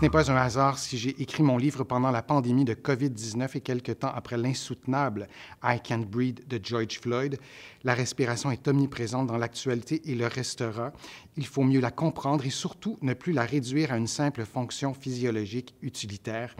Ce n'est pas un hasard si j'ai écrit mon livre pendant la pandémie de COVID-19 et quelque temps après l'insoutenable I Can't Breathe de George Floyd. La respiration est omniprésente dans l'actualité et le restera. Il faut mieux la comprendre et surtout ne plus la réduire à une simple fonction physiologique utilitaire.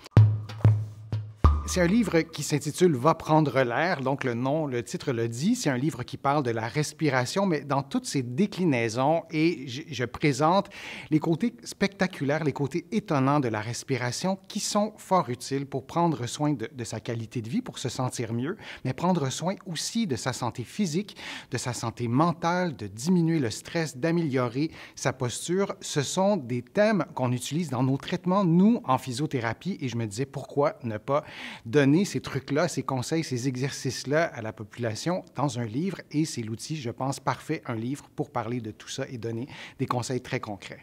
C'est un livre qui s'intitule Va prendre l'air, donc le nom, le titre le dit. C'est un livre qui parle de la respiration, mais dans toutes ses déclinaisons. Et je, présente les côtés spectaculaires, les côtés étonnants de la respiration qui sont fort utiles pour prendre soin de, de sa qualité de vie, pour se sentir mieux, mais prendre soin aussi de sa santé physique, de sa santé mentale, de diminuer le stress, d'améliorer sa posture. Ce sont des thèmes qu'on utilise dans nos traitements, nous, en physiothérapie. Et je me disais, pourquoi ne pas donner ces trucs-là, ces conseils, ces exercices-là à la population dans un livre. Et c'est l'outil, je pense, parfait, un livre pour parler de tout ça et donner des conseils très concrets.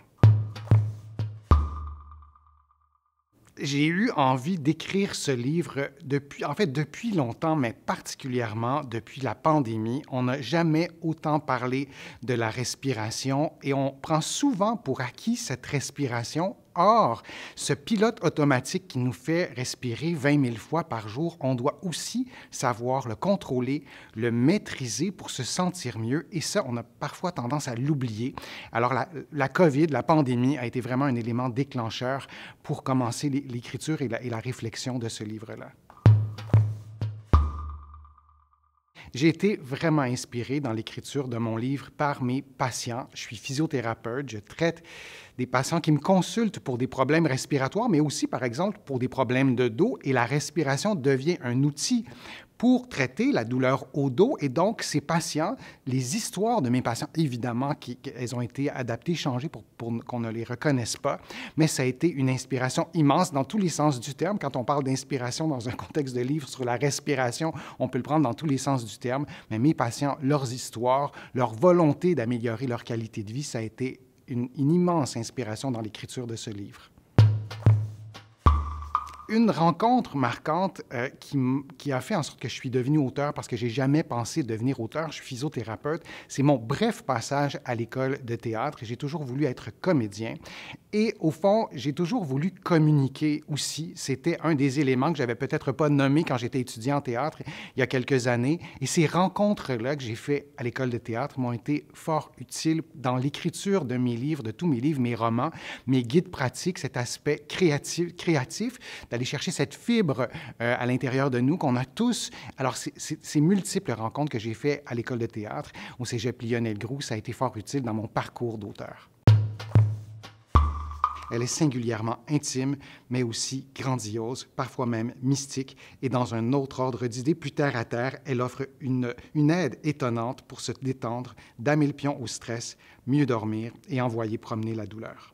j'ai eu envie d'écrire ce livre depuis, en fait, depuis longtemps, mais particulièrement depuis la pandémie. On n'a jamais autant parlé de la respiration et on prend souvent pour acquis cette respiration Or, ce pilote automatique qui nous fait respirer 20 000 fois par jour, on doit aussi savoir le contrôler, le maîtriser pour se sentir mieux. Et ça, on a parfois tendance à l'oublier. Alors, la, COVID, la pandémie, a été vraiment un élément déclencheur pour commencer l'écriture et la réflexion de ce livre-là. J'ai été vraiment inspiré dans l'écriture de mon livre par mes patients. Je suis physiothérapeute, je traite des patients qui me consultent pour des problèmes respiratoires, mais aussi, par exemple, pour des problèmes de dos, et la respiration devient un outil pour traiter la douleur au dos. Et donc, ces patients, les histoires de mes patients, évidemment, qui, elles ont été adaptées, changées pour, qu'on ne les reconnaisse pas, mais ça a été une inspiration immense dans tous les sens du terme. Quand on parle d'inspiration dans un contexte de livre sur la respiration, on peut le prendre dans tous les sens du terme, mais mes patients, leurs histoires, leur volonté d'améliorer leur qualité de vie, ça a été une immense inspiration dans l'écriture de ce livre une rencontre marquante euh, qui, a fait en sorte que je suis devenu auteur parce que j'ai jamais pensé devenir auteur. Je suis physiothérapeute. C'est mon bref passage à l'école de théâtre. J'ai toujours voulu être comédien. Et au fond, j'ai toujours voulu communiquer aussi. C'était un des éléments que j'avais peut-être pas nommé quand j'étais étudiant en théâtre il y a quelques années. Et ces rencontres-là que j'ai fait à l'école de théâtre m'ont été fort utiles dans l'écriture de mes livres, de tous mes livres, mes romans, mes guides pratiques, cet aspect créatif, créatif d'aller chercher cette fibre euh, à l'intérieur de nous qu'on a tous. Alors, ces multiples rencontres que j'ai faites à l'école de théâtre, au cégep Lionel-Groux, ça a été fort utile dans mon parcours d'auteur. Elle est singulièrement intime, mais aussi grandiose, parfois même mystique, et dans un autre ordre d'idées plus terre à terre, elle offre une, une aide étonnante pour se détendre, damer le pion au stress, mieux dormir et envoyer promener la douleur.